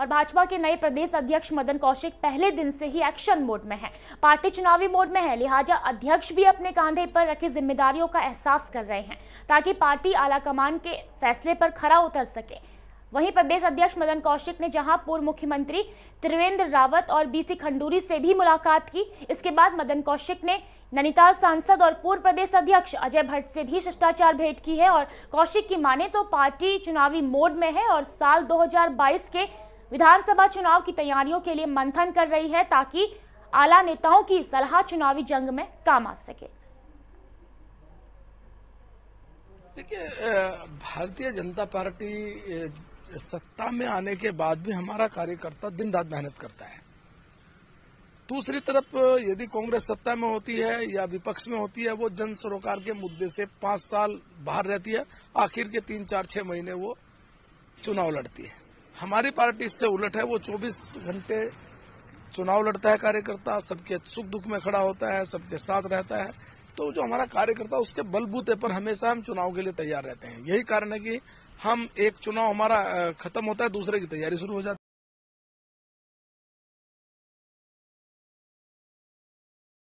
और भाजपा के नए प्रदेश अध्यक्ष मदन कौशिक पहले दिन से ही एक्शन मोड में है पार्टी चुनावी मोड में है लिहाजा अध्यक्ष भी अपने कांधे पर रखी जिम्मेदारियों का एहसास कर रहे हैं ताकि पार्टी आलाकमान के फैसले पर खरा उतर सके वहीं प्रदेश अध्यक्ष मदन कौशिक ने जहां पूर्व मुख्यमंत्री त्रिवेंद्र रावत और बीसी खंडूरी से भी मुलाकात की इसके बाद मदन कौशिक ने नैनीताल सांसद और पूर्व प्रदेश अध्यक्ष अजय भट्ट से भी शिष्टाचार भेंट की है और कौशिक की माने तो पार्टी चुनावी मोड में है और साल 2022 के विधानसभा चुनाव की तैयारियों के लिए मंथन कर रही है ताकि आला नेताओं की सलाह चुनावी जंग में काम आ सके देखिए भारतीय जनता पार्टी सत्ता में आने के बाद भी हमारा कार्यकर्ता दिन रात मेहनत करता है दूसरी तरफ यदि कांग्रेस सत्ता में होती है या विपक्ष में होती है वो जन सरोकार के मुद्दे से पांच साल बाहर रहती है आखिर के तीन चार छह महीने वो चुनाव लड़ती है हमारी पार्टी इससे उलट है वो 24 घंटे चुनाव लड़ता है कार्यकर्ता सबके सुख दुख में खड़ा होता है सबके साथ रहता है तो जो हमारा कार्यकर्ता उसके बलबूते पर हमेशा हम चुनाव के लिए तैयार रहते हैं यही कारण है कि हम एक चुनाव हमारा खत्म होता है दूसरे की तैयारी शुरू हो जाती है